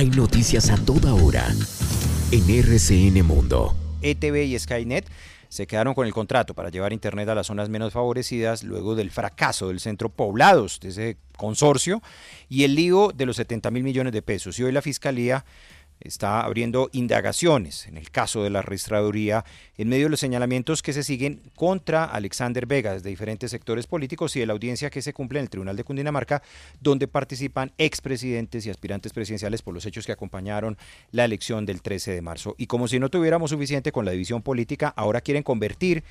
Hay noticias a toda hora en RCN Mundo. ETV y Skynet se quedaron con el contrato para llevar Internet a las zonas menos favorecidas luego del fracaso del centro poblados de ese consorcio y el lío de los 70 mil millones de pesos. Y hoy la Fiscalía está abriendo indagaciones en el caso de la registraduría en medio de los señalamientos que se siguen contra Alexander Vegas de diferentes sectores políticos y de la audiencia que se cumple en el Tribunal de Cundinamarca, donde participan expresidentes y aspirantes presidenciales por los hechos que acompañaron la elección del 13 de marzo. Y como si no tuviéramos suficiente con la división política, ahora quieren convertir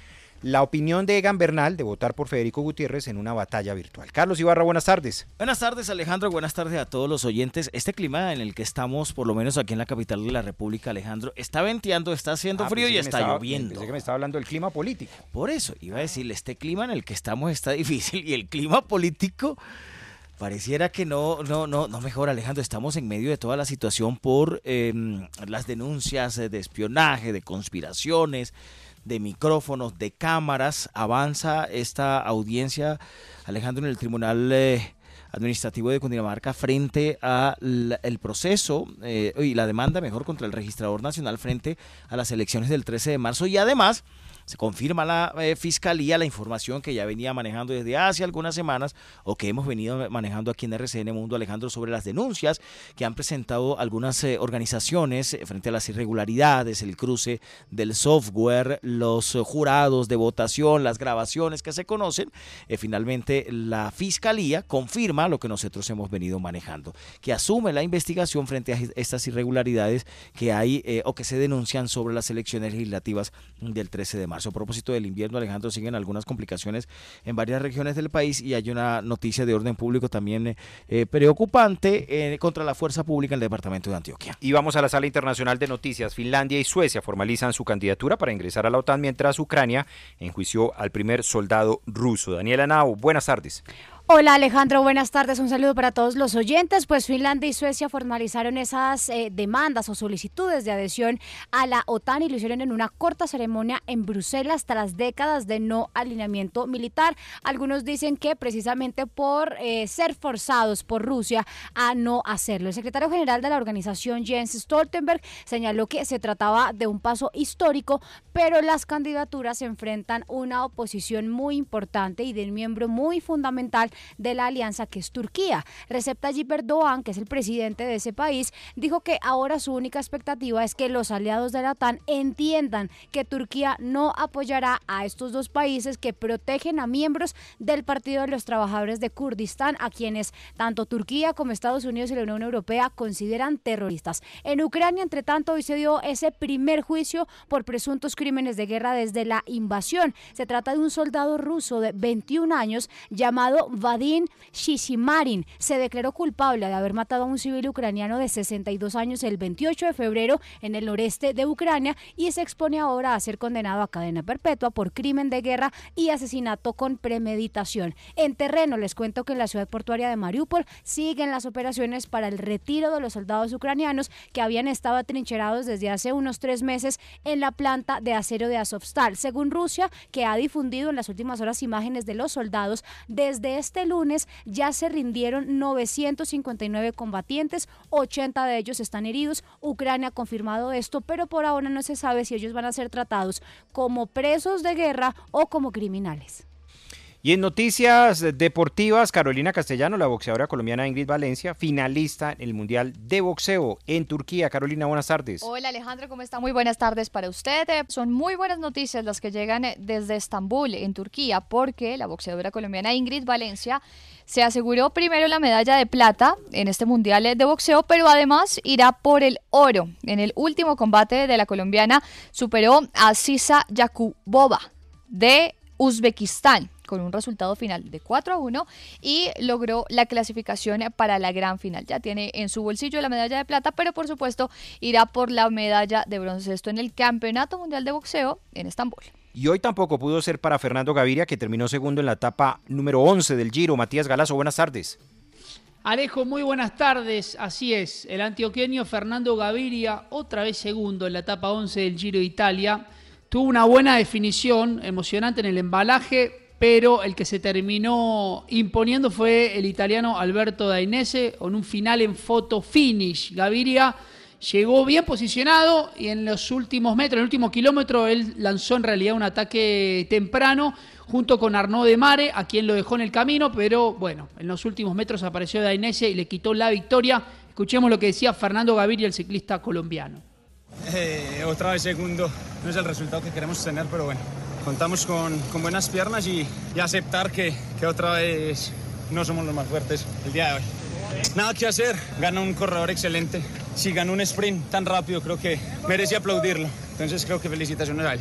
la opinión de Egan Bernal de votar por Federico Gutiérrez en una batalla virtual. Carlos Ibarra, buenas tardes. Buenas tardes, Alejandro. Buenas tardes a todos los oyentes. Este clima en el que estamos, por lo menos aquí en la capital de la República, Alejandro, está venteando, está haciendo ah, frío y está lloviendo. Pensé que me estaba hablando del clima político. Por eso, iba a decirle, este clima en el que estamos está difícil y el clima político pareciera que no, no, no, no mejor Alejandro, estamos en medio de toda la situación por em, las denuncias eh, de espionaje, de conspiraciones, de micrófonos, de cámaras, avanza esta audiencia, Alejandro, en el Tribunal eh, Administrativo de Cundinamarca frente al el proceso eh, y la demanda, mejor, contra el Registrador Nacional frente a las elecciones del 13 de marzo y además se confirma la eh, fiscalía la información que ya venía manejando desde hace algunas semanas o que hemos venido manejando aquí en RCN Mundo Alejandro sobre las denuncias que han presentado algunas eh, organizaciones eh, frente a las irregularidades, el cruce del software, los jurados de votación, las grabaciones que se conocen. finalmente la fiscalía confirma lo que nosotros hemos venido manejando, que asume la investigación frente a estas irregularidades que hay o que se denuncian sobre las elecciones legislativas del 13 de marzo. A propósito del invierno, Alejandro, siguen algunas complicaciones en varias regiones del país y hay una noticia de orden público también eh, eh, preocupante eh, contra la fuerza pública en el departamento de Antioquia. Y vamos a la sala internacional de noticias. Finlandia y Suecia formalizan su candidatura para ingresar a la OTAN mientras Ucrania enjuició al primer soldado ruso. Daniela Nau, buenas tardes. Hola Alejandro, buenas tardes. Un saludo para todos los oyentes. Pues Finlandia y Suecia formalizaron esas eh, demandas o solicitudes de adhesión a la OTAN y lo hicieron en una corta ceremonia en Bruselas tras décadas de no alineamiento militar. Algunos dicen que precisamente por eh, ser forzados por Rusia a no hacerlo. El secretario general de la organización Jens Stoltenberg señaló que se trataba de un paso histórico, pero las candidaturas enfrentan una oposición muy importante y del miembro muy fundamental de la alianza que es Turquía. Recep Tayyip Erdogan, que es el presidente de ese país, dijo que ahora su única expectativa es que los aliados de la OTAN entiendan que Turquía no apoyará a estos dos países que protegen a miembros del Partido de los Trabajadores de Kurdistán, a quienes tanto Turquía como Estados Unidos y la Unión Europea consideran terroristas. En Ucrania, entre tanto, hoy se dio ese primer juicio por presuntos crímenes de guerra desde la invasión. Se trata de un soldado ruso de 21 años llamado Vadin Shishimarin se declaró culpable de haber matado a un civil ucraniano de 62 años el 28 de febrero en el noreste de Ucrania y se expone ahora a ser condenado a cadena perpetua por crimen de guerra y asesinato con premeditación. En terreno les cuento que en la ciudad portuaria de Mariupol siguen las operaciones para el retiro de los soldados ucranianos que habían estado atrincherados desde hace unos tres meses en la planta de acero de Azovstal, según Rusia, que ha difundido en las últimas horas imágenes de los soldados desde este este lunes ya se rindieron 959 combatientes, 80 de ellos están heridos. Ucrania ha confirmado esto, pero por ahora no se sabe si ellos van a ser tratados como presos de guerra o como criminales. Y en noticias deportivas, Carolina Castellano, la boxeadora colombiana Ingrid Valencia, finalista en el Mundial de Boxeo en Turquía. Carolina, buenas tardes. Hola Alejandro, ¿cómo está? Muy buenas tardes para usted. Eh, son muy buenas noticias las que llegan eh, desde Estambul, en Turquía, porque la boxeadora colombiana Ingrid Valencia se aseguró primero la medalla de plata en este Mundial eh, de Boxeo, pero además irá por el oro. En el último combate de la colombiana superó a Sisa Yakubova de Uzbekistán con un resultado final de 4 a 1 y logró la clasificación para la gran final. Ya tiene en su bolsillo la medalla de plata, pero por supuesto irá por la medalla de bronce. Esto en el Campeonato Mundial de Boxeo en Estambul. Y hoy tampoco pudo ser para Fernando Gaviria, que terminó segundo en la etapa número 11 del Giro. Matías Galazo, buenas tardes. Alejo, muy buenas tardes. Así es, el antioqueño Fernando Gaviria, otra vez segundo en la etapa 11 del Giro de Italia. Tuvo una buena definición, emocionante en el embalaje, pero el que se terminó imponiendo fue el italiano Alberto Dainese con un final en foto finish. Gaviria llegó bien posicionado y en los últimos metros, en el último kilómetro, él lanzó en realidad un ataque temprano junto con Arnaud de Mare, a quien lo dejó en el camino, pero bueno, en los últimos metros apareció Dainese y le quitó la victoria. Escuchemos lo que decía Fernando Gaviria, el ciclista colombiano. Eh, otra vez segundo, no es el resultado que queremos tener, pero bueno, contamos con, buenas piernas y, aceptar que, que, otra vez no somos los más fuertes el día de hoy. Nada que hacer, gana un corredor excelente. Si gana un sprint tan rápido, creo que merece aplaudirlo. Entonces creo que felicitaciones a él.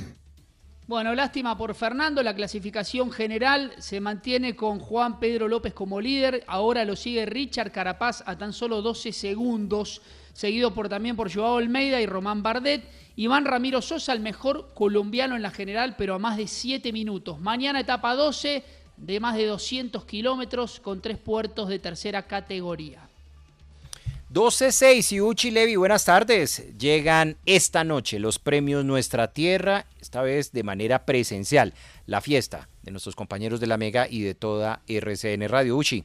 Bueno, lástima por Fernando, la clasificación general se mantiene con Juan Pedro López como líder, ahora lo sigue Richard Carapaz a tan solo 12 segundos, seguido por también por Joao Almeida y Román Bardet. Iván Ramiro Sosa, el mejor colombiano en la general, pero a más de 7 minutos. Mañana etapa 12 de más de 200 kilómetros con tres puertos de tercera categoría. 12.6 y Uchi Levi, buenas tardes. Llegan esta noche los premios Nuestra Tierra, esta vez de manera presencial. La fiesta de nuestros compañeros de la Mega y de toda RCN Radio. Uchi.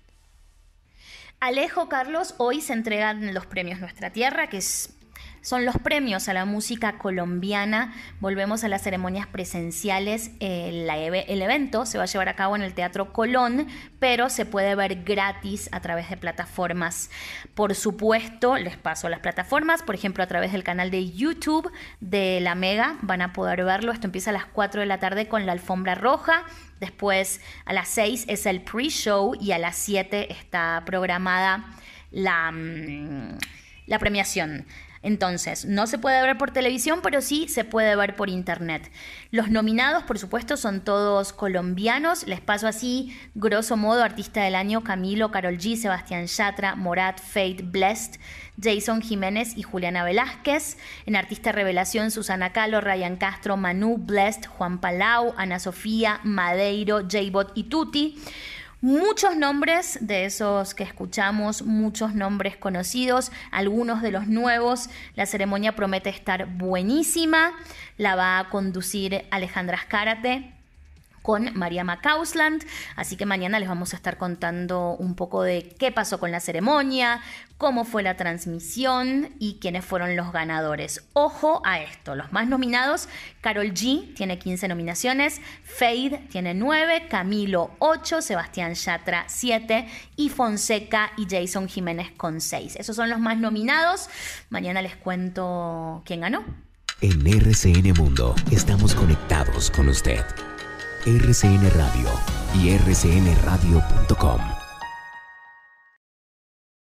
Alejo, Carlos, hoy se entregan los premios Nuestra Tierra, que es son los premios a la música colombiana. Volvemos a las ceremonias presenciales. El, evento se va a llevar a cabo en el Teatro Colón, pero se puede ver gratis a través de plataformas. Por supuesto, les paso las plataformas, por ejemplo, a través del canal de YouTube de La Mega, van a poder verlo. Esto empieza a las 4 de la tarde con la alfombra roja. Después a las 6 es el pre-show y a las 7 está programada la, mm, la premiación. Entonces, no se puede ver por televisión, pero sí se puede ver por internet. Los nominados, por supuesto, son todos colombianos. Les paso así, grosso modo, artista del año Camilo, Carol G, Sebastián Yatra, Morat, Faith, Blessed, Jason Jiménez y Juliana Velázquez. En Artista Revelación, Susana Calo, Ryan Castro, Manu, Blessed, Juan Palau, Ana Sofía, Madeiro, J-Bot y Tuti. Muchos nombres de esos que escuchamos, muchos nombres conocidos, algunos de los nuevos. La ceremonia promete estar buenísima. La va a conducir Alejandra Azcárate con María Macausland Así que mañana les vamos a estar contando un poco de qué pasó con la ceremonia, cómo fue la transmisión y quiénes fueron los ganadores. Ojo a esto, los más nominados, Carol G tiene 15 nominaciones, Fade tiene 9, Camilo 8, Sebastián Yatra 7 y Fonseca y Jason Jiménez con 6. Esos son los más nominados. Mañana les cuento quién ganó. En RCN Mundo estamos conectados con usted. RCN Radio y rcnradio.com.